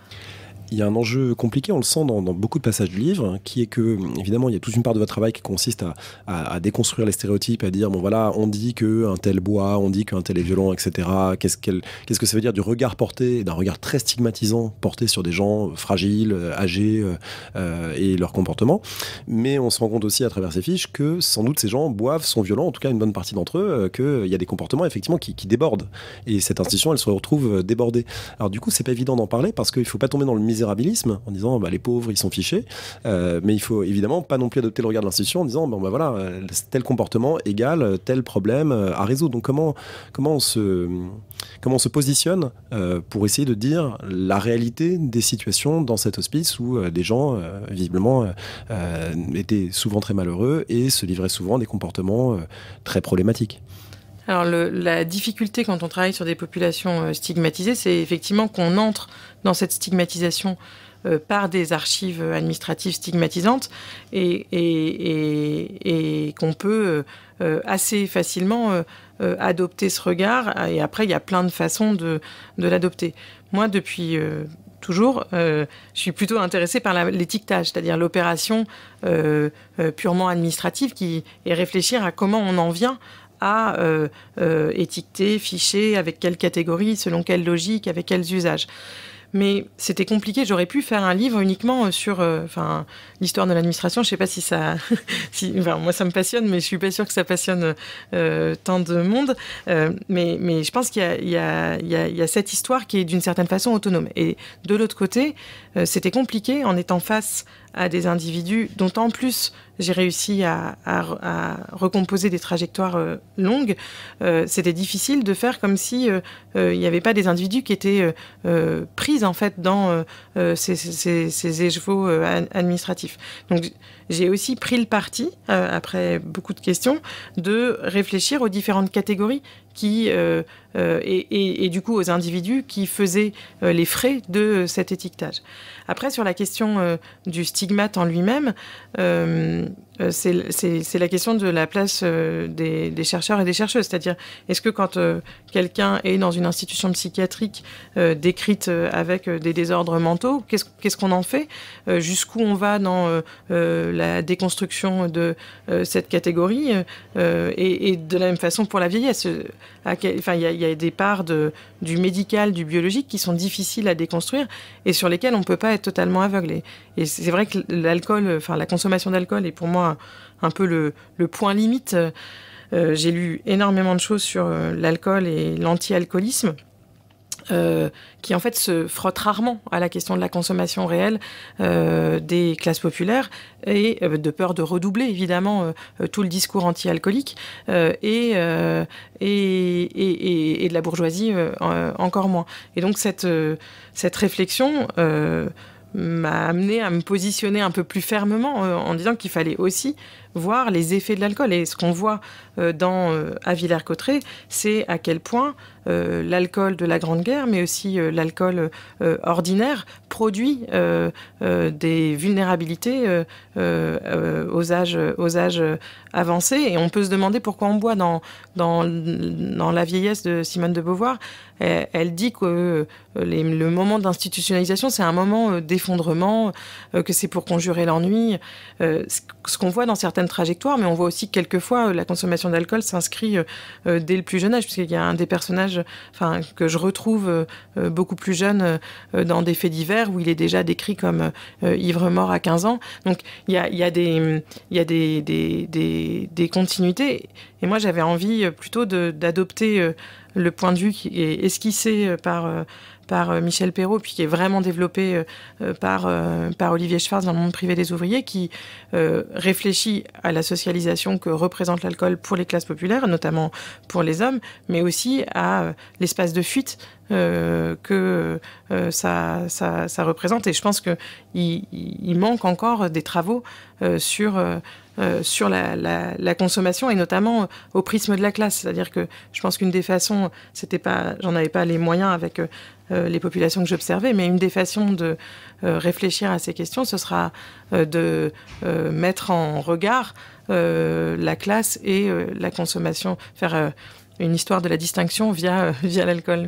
il y a un enjeu compliqué, on le sent dans, beaucoup de passages du livre, hein, qui est que, évidemment, il y a toute une part de votre travail qui consiste à, déconstruire les stéréotypes, à dire, bon voilà, on dit qu'un tel boit, on dit qu'un tel est violent, etc. Qu'est-ce que ça veut dire du regard porté, d'un regard très stigmatisant porté sur des gens fragiles, euh, âgés euh, euh, et leur comportement. Mais on se rend compte aussi à travers ces fiches que sans doute ces gens boivent, sont violents, en tout cas une bonne partie d'entre eux, que qu'il y a des comportements effectivement qui, débordent. Et cette institution, elle se retrouve débordée. Alors du coup, c'est pas évident d'en parler parce qu'il faut pas tomber dans le misérabilisme en disant bah, les pauvres ils sont fichés, euh, mais il faut évidemment pas non plus adopter le regard de l'institution en disant bon bah, voilà euh, tel comportement égale euh, tel problème à résoudre. Donc comment comment on se comment positionne pour essayer de dire la réalité des situations dans cet hospice où des gens visiblement étaient souvent très malheureux et se livraient souvent des comportements très problématiques. Alors le, la difficulté quand on travaille sur des populations euh, stigmatisées, c'est effectivement qu'on entre dans cette stigmatisation euh, par des archives euh, administratives stigmatisantes et, et, et, et qu'on peut assez facilement adopter ce regard. Et après, il y a plein de façons de, de l'adopter. Moi, depuis toujours, je suis plutôt intéressée par l'étiquetage, c'est-à-dire l'opération purement administrative qui, est réfléchir à comment on en vient à euh, euh étiqueter, avec quelle catégorie, selon quelle logique, avec quels usages. Mais c'était compliqué. J'aurais pu faire un livre uniquement euh, sur, euh, enfin, l'histoire de l'administration. Je ne sais pas si ça, si, moi ça me passionne, mais je suis pas sûre que ça passionne tant de monde. mais, je pense qu'il y, y, a cette histoire qui est d'une certaine façon autonome. Et de l'autre côté, c'était compliqué en étant face à des individus dont en plus j'ai réussi à, recomposer des trajectoires euh, longues, euh, c'était difficile de faire comme si euh, il n'y avait pas des individus qui étaient pris en fait dans ces, échevaux administratifs. Donc j'ai aussi pris le parti, après beaucoup de questions, de réfléchir aux différentes catégories qui et, du coup aux individus qui faisaient les frais de cet étiquetage. Après, sur la question du stigmate en lui-même, euh, euh, c'est la question de la place euh, des, chercheurs et des chercheuses. C'est-à-dire, est-ce que quand quelqu'un est dans une institution psychiatrique décrite avec des désordres mentaux, qu'est-ce qu'on en fait Jusqu'où on va dans la déconstruction de cette catégorie et, de la même façon pour la vieillesse il y, a des parts du médical, du biologique qui sont difficiles à déconstruire et sur lesquelles on ne peut pas être totalement aveuglé. Et, c'est vrai que l'alcool, enfin, la consommation d'alcool est pour moi un, peu le, point limite. Euh, j'ai lu énormément de choses sur euh, l'alcool et l'anti-alcoolisme. Euh, qui en fait se frotte rarement à la question de la consommation réelle euh, des classes populaires et euh, de peur de redoubler évidemment euh, tout le discours anti-alcoolique et et, et, et, de la bourgeoisie encore moins. Et donc cette, cette réflexion m'a amené à me positionner un peu plus fermement en disant qu'il fallait aussi voir les effets de l'alcool. Et ce qu'on voit euh, dans, euh, à Villers-Cotterêts, c'est à quel point euh, l'alcool de la Grande Guerre, mais aussi l'alcool ordinaire, produit des vulnérabilités aux âges, aux âges avancés. Et on peut se demander pourquoi on boit dans, dans, dans la vieillesse de Simone de Beauvoir. Elle, dit que le moment d'institutionnalisation, c'est un moment d'effondrement, que c'est pour conjurer l'ennui. ce qu'on voit dans certaines trajectoire, mais on voit aussi quelquefois euh, la consommation d'alcool s'inscrit euh, euh, dès le plus jeune âge, puisqu'il y a un des personnages enfin, que je retrouve beaucoup plus jeune dans des faits divers où il est déjà décrit comme ivre-mort à 15 ans. Donc il y a, des, il y a des, des, des, des continuités. Et moi, j'avais envie plutôt d'adopter le point de vue qui est esquissé par par euh, Michel Perrault, puis qui est vraiment développé euh, euh, par, par Olivier Schwarz dans le monde privé des ouvriers, qui réfléchit à la socialisation que représente l'alcool pour les classes populaires, notamment pour les hommes, mais aussi à l'espace de fuite que ça, ça, représente. Et je pense qu'il il manque encore des travaux sur, sur la, la, consommation et notamment au prisme de la classe. C'est-à-dire que je pense qu'une des façons, c'était pas, j'en avais pas les moyens avec euh, les populations que j'observais, mais une des façons de euh, réfléchir à ces questions, ce sera euh, de mettre en regard la classe et la consommation, faire une histoire de la distinction via, via l'alcool.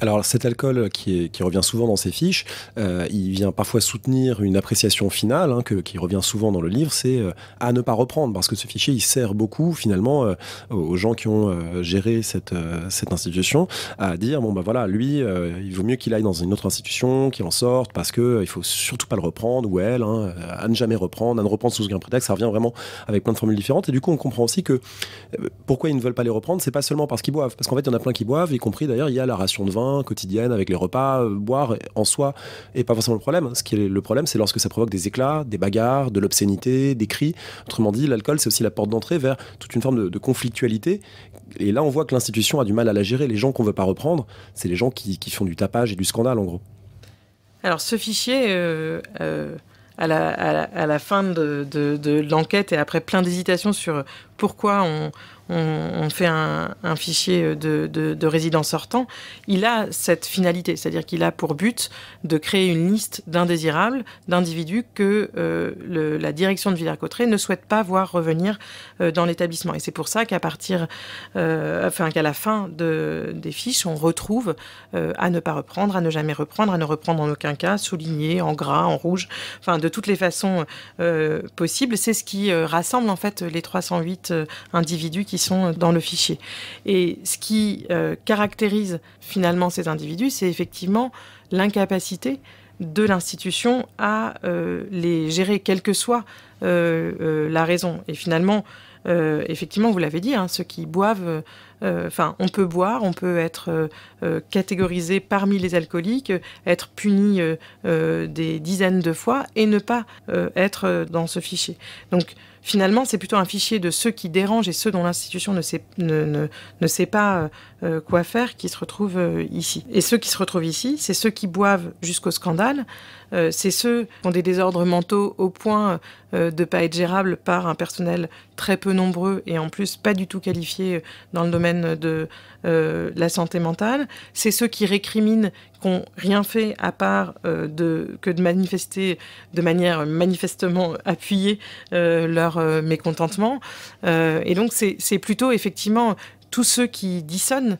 Alors cet alcool qui, revient souvent dans ces fiches, euh, il vient parfois soutenir une appréciation finale hein, qui revient souvent dans le livre, c'est euh, à ne pas reprendre parce que ce fichier il sert beaucoup finalement euh, aux gens qui ont géré cette, cette institution à dire bon bah voilà lui il vaut mieux qu'il aille dans une autre institution, qu'il en sorte parce que il faut surtout pas le reprendre ou elle hein, à ne jamais reprendre, à ne reprendre sous aucun prétexte, ça revient vraiment avec plein de formules différentes et du coup on comprend aussi que pourquoi ils ne veulent pas les reprendre, c'est pas seulement parce qu'ils boivent parce qu'en fait il y en a plein qui boivent, y compris d'ailleurs il y a la ration de vin quotidienne avec les repas, euh, boire en soi est pas forcément le problème. Ce qui est le problème, c'est lorsque ça provoque des éclats, des bagarres, de l'obscénité, des cris. Autrement dit, l'alcool, c'est aussi la porte d'entrée vers toute une forme de, conflictualité. Et là, on voit que l'institution a du mal à la gérer. Les gens qu'on veut pas reprendre, c'est les gens qui, font du tapage et du scandale, en gros. Alors, ce fichier, euh, euh, à, la, à, la, fin de, de, de l'enquête et après plein d'hésitations sur pourquoi on, on, fait un, fichier de, résidents sortants. il a cette finalité, c'est-à-dire qu'il a pour but de créer une liste d'indésirables, d'individus que euh, la direction de Villers-Cotterêts ne souhaite pas voir revenir euh, dans l'établissement. Et c'est pour ça qu'à partir, euh, enfin qu'à la fin des fiches, on retrouve à ne pas reprendre, à ne jamais reprendre, à ne reprendre en aucun cas, souligné en gras, en rouge, enfin de toutes les façons possibles. C'est ce qui rassemble en fait les 308 individus qui sont dans le fichier. Et ce qui euh, caractérise finalement ces individus, c'est effectivement l'incapacité de l'institution à euh, les gérer, quelle que soit euh, la raison. Et finalement, effectivement, vous l'avez dit, hein, ceux qui boivent, enfin, on peut boire, on peut être catégorisé parmi les alcooliques, être puni des dizaines de fois et ne pas être dans ce fichier. Donc, Finalement, c'est plutôt un fichier de ceux qui dérangent et ceux dont l'institution ne sait, pas euh, euh, quoi faire qui se retrouvent euh, ici. Et ceux qui se retrouvent ici, c'est ceux qui boivent jusqu'au scandale, c'est ceux qui ont des désordres mentaux au point de ne pas être gérables par un personnel très peu nombreux et en plus pas du tout qualifié dans le domaine de la santé mentale, c'est ceux qui récriminent, n'ont rien fait à part euh, de, que de manifester de manière manifestement appuyée euh, leur euh, mécontentement. et donc c'est plutôt effectivement tous ceux qui dissonnent.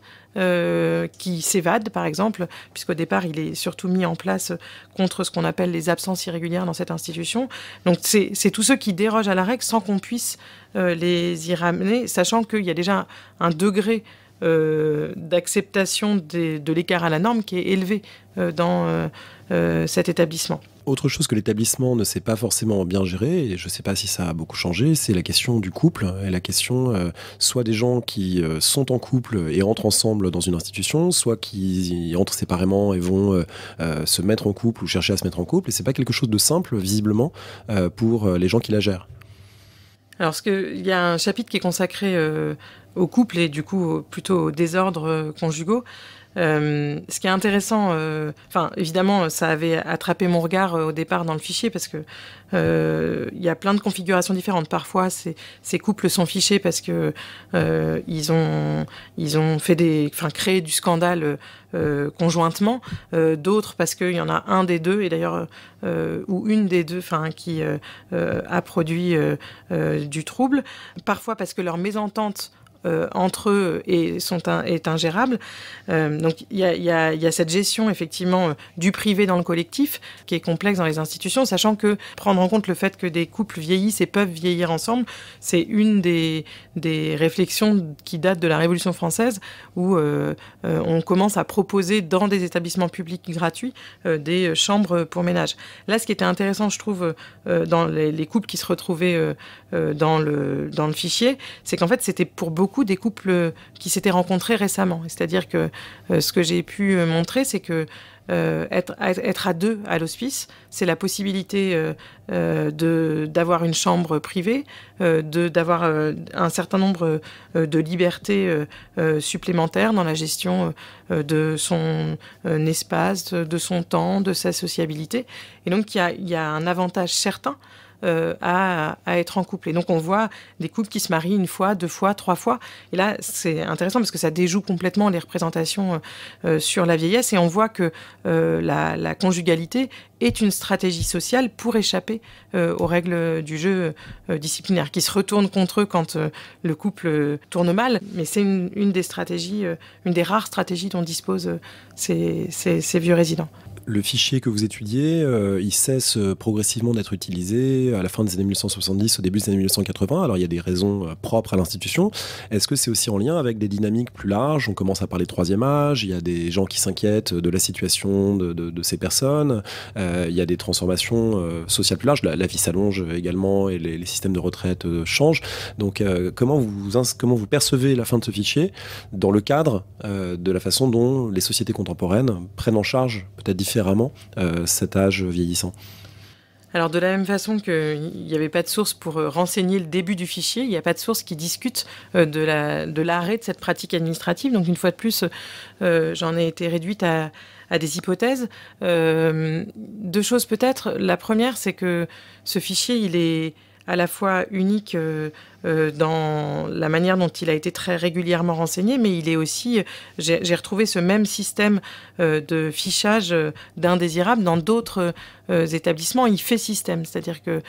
qui s'évadent, par exemple, puisqu'au départ, il est surtout mis en place contre ce qu'on appelle les absences irrégulières dans cette institution. Donc, c'est tous ceux qui dérogent à la règle sans qu'on puisse les y ramener, sachant qu'il y a déjà un degré euh, d'acceptation de l'écart à la norme qui est élevé euh, dans euh, cet établissement. Autre chose que l'établissement ne s'est pas forcément bien géré, et je ne sais pas si ça a beaucoup changé, c'est la question du couple et la question soit des gens qui sont en couple et entrent ensemble dans une institution, soit qui entrent séparément et vont se mettre en couple ou chercher à se mettre en couple. Et n'est pas quelque chose de simple visiblement pour les gens qui la gèrent. Alors, il y a un chapitre qui est consacré euh, au couple et du coup plutôt aux désordres euh, conjugaux. Euh, ce qui est intéressant, euh, enfin évidemment, ça avait attrapé mon regard euh, au départ dans le fichier parce que il y a plein de configurations différentes. Parfois, ces, ces couples sont fichés parce que ils ont ils ont fait des, enfin créé du scandale conjointement. D'autres parce qu'il y en a un des deux et d'ailleurs ou une des deux, enfin qui a produit du trouble. Parfois parce que leur mésentente euh, entre eux et sont est ingérable. Euh, donc il y, y a, cette gestion effectivement euh, du privé dans le collectif qui est complexe dans les institutions, sachant que prendre en compte le fait que des couples vieillissent et peuvent vieillir ensemble, c'est une des, des, réflexions qui datent de la Révolution française où on commence à proposer dans des établissements publics gratuits des chambres pour ménage. Là, ce qui était intéressant, je trouve, dans les, les, couples qui se retrouvaient dans, le, dans le fichier, c'est qu'en fait c'était pour beaucoup beaucoup des couples euh, qui s'étaient rencontrés récemment. C'est-à-dire que euh, ce que j'ai pu euh, montrer, c'est que être, à deux à l'hospice, c'est la possibilité d'avoir une chambre privée, de d'avoir un certain nombre de libertés supplémentaires dans la gestion de son espace, de son temps, de sa sociabilité. Et donc il y a un avantage certain euh, à, être en couple. Et donc on voit des couples qui se marient une fois, deux fois, trois fois. Et là, c'est intéressant parce que ça déjoue complètement les représentations euh, euh, sur la vieillesse et on voit que la, conjugalité est une stratégie sociale pour échapper aux règles du jeu disciplinaire, qui se retournent contre eux quand le couple tourne mal. Mais c'est une, des stratégies, une des rares stratégies dont disposent ces vieux résidents le fichier que vous étudiez, euh, il cesse euh, progressivement d'être utilisé à la fin des années 1970, au début des années 1980. Alors il y a des raisons euh, propres à l'institution. Est-ce que c'est aussi en lien avec des dynamiques plus larges On commence à parler de troisième âge, il y a des gens qui s'inquiètent de la situation de, ces personnes, il y a des transformations sociales plus larges, la, vie s'allonge également et les, systèmes de retraite changent. Donc comment, vous, comment vous percevez la fin de ce fichier dans le cadre de la façon dont les sociétés contemporaines prennent en charge peut-être différentes euh, cet âge vieillissant alors de la même façon qu'il n'y avait pas de source pour euh, renseigner le début du fichier, il n'y a pas de source qui discute euh, de l'arrêt de, cette pratique administrative. Donc une fois de plus, j'en ai été réduite à, des hypothèses. deux choses peut-être. La première, c'est que ce fichier, il est à la fois unique euh, euh, dans la manière dont il a été très régulièrement renseigné, mais il est aussi, euh, j'ai retrouvé ce même système de fichage d'indésirables dans d'autres établissements. Il fait système, c'est-à-dire que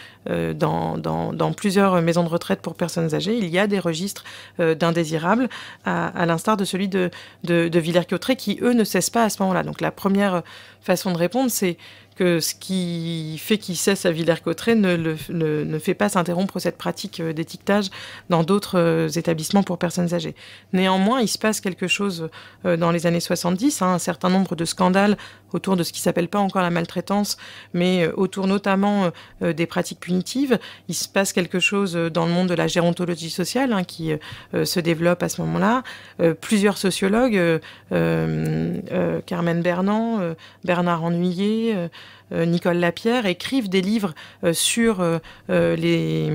dans, dans, plusieurs maisons de retraite pour personnes âgées, il y a des registres d'indésirables, à, l'instar de celui de, de, de Villers-Cotterêts, qui, eux, ne cessent pas à ce moment-là. Donc la première façon de répondre, c'est que ce qui fait qu'il cesse à Villers-Cotterêts ne, ne, fait pas s'interrompre cette pratique euh, d'étiquetage dans d'autres euh, établissements pour personnes âgées. Néanmoins, il se passe quelque chose euh, dans les années 70, hein, un certain nombre de scandales autour de ce qui s'appelle pas encore la maltraitance, mais euh, autour notamment euh, euh, des pratiques punitives. Il se passe quelque chose dans le monde de la gérontologie sociale hein, qui se développe à ce moment-là. plusieurs sociologues, Carmen Bernand, Bernard Ennuyé, Nicole Lapierre, écrivent des livres sur les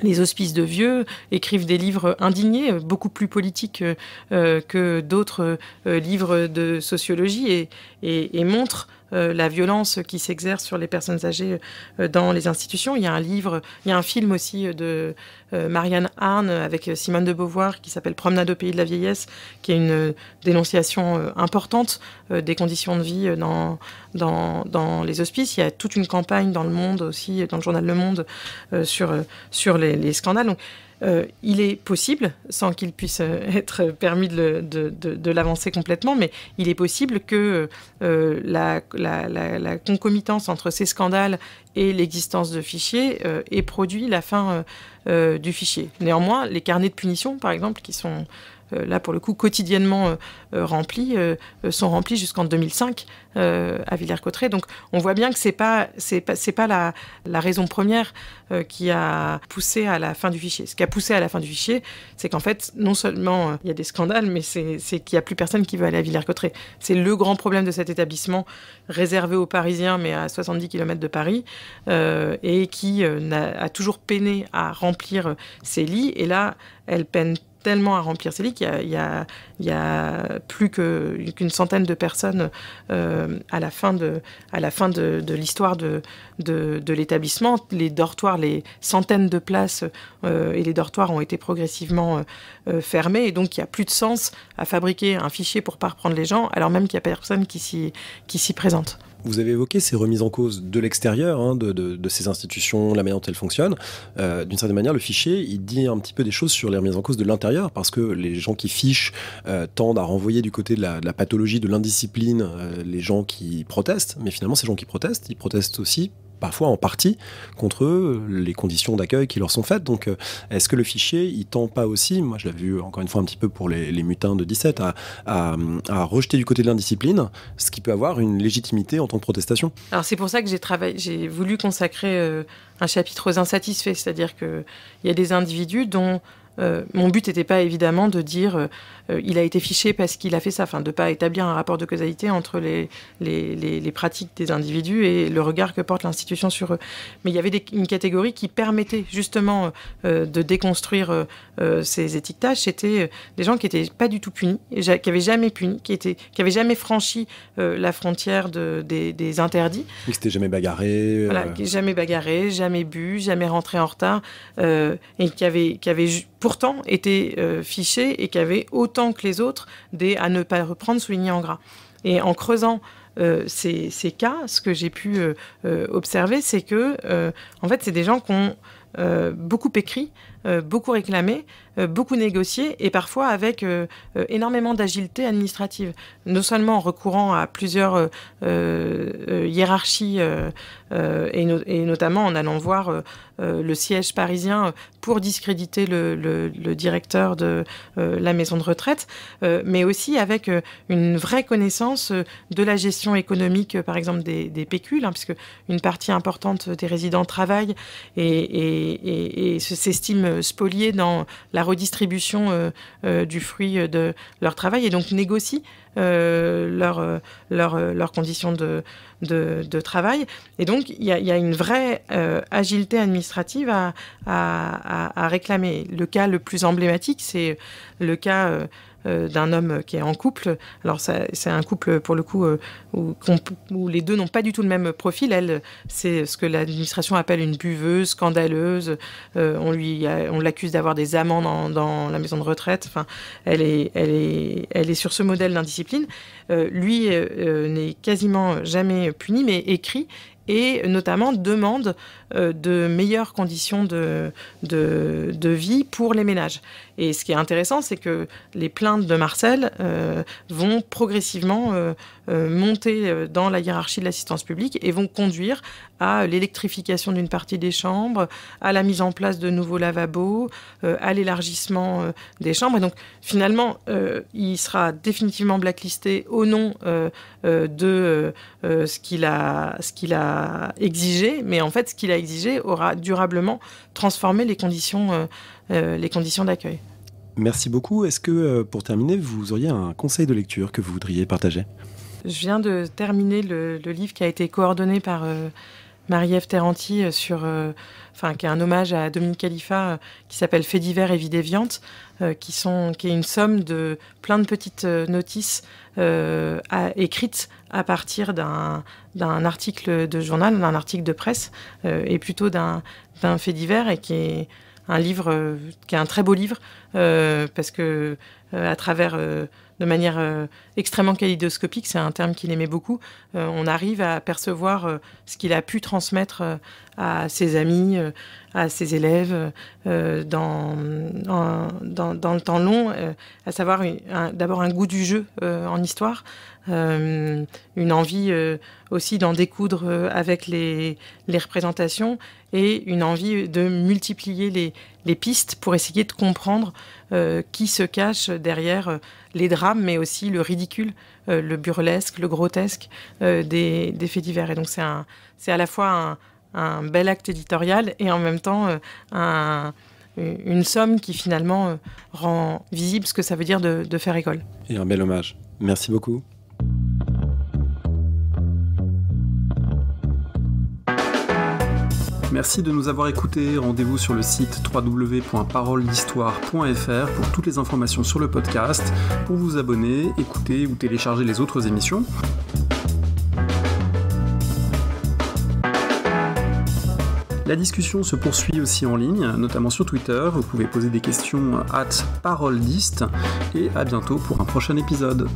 les hospices de vieux écrivent des livres indignés, beaucoup plus politiques euh, que d'autres euh, livres de sociologie, et montrent euh, la violence qui s'exerce sur les personnes âgées euh, dans les institutions. Il y a un livre, il y a un film aussi euh, de Marianne Arne avec Simone de Beauvoir qui s'appelle Promenade au pays de la vieillesse, qui est une dénonciation importante des conditions de vie dans, dans, les hospices. Il y a toute une campagne dans le monde aussi, dans le journal Le Monde, sur, sur les, scandales. Euh, il est possible, sans qu'il puisse euh, être permis de, l'avancer complètement, mais il est possible que euh, la, concomitance entre ces scandales et l'existence de fichiers ait produit la fin du fichier. Néanmoins, les carnets de punition, par exemple, qui sont euh, là pour le coup quotidiennement euh, euh, remplis, sont remplis jusqu'en 2005 à Villers-Cotterêts. Donc on voit bien que c'est pas c'est pas c'est pas la, raison première qui a poussé à la fin du fichier. Ce qui a poussé à la fin du fichier, c'est qu'en fait non seulement il y a des scandales, mais c'est qu'il n'y a plus personne qui veut aller à Villers-Cotterêts. C'est le grand problème de cet établissement réservé aux Parisiens, mais à 70 km de Paris, et qui a, toujours peiné à remplir ses lits. Et là, elle peine tellement à remplir ces lits qu'il y, a, plus qu'une centaine de personnes euh, à la fin de, l'histoire de, l'établissement. Les dortoirs, les centaines de places euh, et les dortoirs ont été progressivement euh, fermés et donc il n'y a plus de sens à fabriquer un fichier pour ne pas reprendre les gens alors même qu'il n'y a personne qui s'y présente vous avez évoqué ces remises en cause de l'extérieur, hein, de, ces institutions, la manière dont elles fonctionnent. Euh, d'une certaine manière, le fichier, il dit un petit peu des choses sur les remises en cause de l'intérieur, parce que les gens qui fichent euh, tendent à renvoyer du côté de la, pathologie, de l'indiscipline, euh, les gens qui protestent. Mais finalement, ces gens qui protestent, ils protestent aussi parfois en partie contre les conditions d'accueil qui leur sont faites. Donc, euh, est-ce que le fichier, il tend pas aussi, moi je l'avais vu encore une fois un petit peu pour les, mutins de 17, à, à, rejeter du côté de l'indiscipline, ce qui peut avoir une légitimité en tant que protestation Alors, c'est pour ça que j'ai travaillé, j'ai voulu consacrer euh, un chapitre aux insatisfaits, c'est-à-dire qu'il y a des individus dont euh, mon but n'était pas évidemment de dire euh, il a été fiché parce qu'il a fait ça, enfin de pas établir un rapport de causalité entre les, pratiques des individus et le regard que porte l'institution sur eux. Mais il y avait une catégorie qui permettait justement euh, de déconstruire ces étiquetages. C'était des gens qui n'étaient pas du tout punis, qui n'avaient jamais puni, qui n'avaient qui jamais franchi la frontière des, interdits. Qui n'étaient jamais bagarrés. jamais bagarrés, jamais bu, jamais rentrés en retard et qui qui avaient pourtant étaient euh, fichés et qui autant que les autres des à ne pas reprendre souligné en gras. Et en creusant euh, ces, cas, ce que j'ai pu euh, observer, c'est que, en fait, c'est des gens qui ont beaucoup écrit, euh, beaucoup réclamé, euh, beaucoup négocié et parfois avec euh, énormément d'agilité administrative, non seulement en recourant à plusieurs hiérarchies et, et, notamment en allant voir le siège parisien pour discréditer le, directeur de la maison de retraite, mais aussi avec une vraie connaissance de la gestion économique, par exemple, des, pécules, hein, puisque une partie importante des résidents travaillent et, et, et s'estiment euh, spoliés dans la redistribution euh, euh, du fruit de leur travail et donc négocient leurs leur, euh, leur euh, conditions de, de, travail. Et donc, il y, a, une vraie euh, agilité administrative à, à, réclamer. Le cas le plus emblématique, c'est le cas d'un homme qui est en couple. Alors c'est un couple pour le coup où, les deux n'ont pas du tout le même profil. Elle, c'est ce que l'administration appelle une buveuse, scandaleuse. on lui, on l'accuse d'avoir des amants dans, dans, la maison de retraite. Enfin, elle est, elle est, elle est sur ce modèle euh, lui euh, euh, n'est quasiment jamais puni, mais écrit et notamment demande de meilleures conditions de, de, vie pour les ménages. Et ce qui est intéressant, c'est que les plaintes de Marcel euh, vont progressivement euh, euh, monter dans la hiérarchie de l'assistance publique et vont conduire à l'électrification d'une partie des chambres, à la mise en place de nouveaux lavabos, à l'élargissement des chambres. Et donc finalement, il sera définitivement blacklisté au nom de ce qu'il a exigé, mais en fait, ce qu'il a exigé aura durablement transformé les conditions euh, les conditions d'accueil. Merci beaucoup. Est-ce que, euh, pour terminer, vous auriez un conseil de lecture que vous voudriez partager Je viens de terminer le, livre qui a été coordonné par euh, Marie-Ève Terranti, sur, enfin, qui est un hommage à Dominique Khalifa, qui s'appelle Faits divers et vie déviante, qui, sont, qui est une somme de plein de petites notices écrites à partir d'un article de journal, d'un article de presse, et plutôt d'un fait divers, et qui est un livre euh, qui est un très beau livre euh, parce que euh, à travers euh, de manière extrêmement kaléidoscopique, c'est un terme qu'il aimait beaucoup, on arrive à percevoir ce qu'il a pu transmettre à ses amis, à ses élèves dans, le temps long, à savoir d'abord un goût du jeu en histoire, une envie aussi d'en découdre avec les, représentations et une envie de multiplier les, les pistes pour essayer de comprendre euh, qui se cache derrière euh, les drames, mais aussi le ridicule, euh, le burlesque, le grotesque des, faits divers. Et donc c'est, à la fois un, bel acte éditorial et en même temps une somme qui finalement rend visible ce que ça veut dire de faire école. Et un bel hommage. Merci beaucoup. Merci de nous avoir écoutés. Rendez-vous sur le site www.paroledhistoire.fr pour toutes les informations sur le podcast, pour vous abonner, écouter ou télécharger les autres émissions. La discussion se poursuit aussi en ligne, notamment sur Twitter. Vous pouvez poser des questions à paroldist et à bientôt pour un prochain épisode.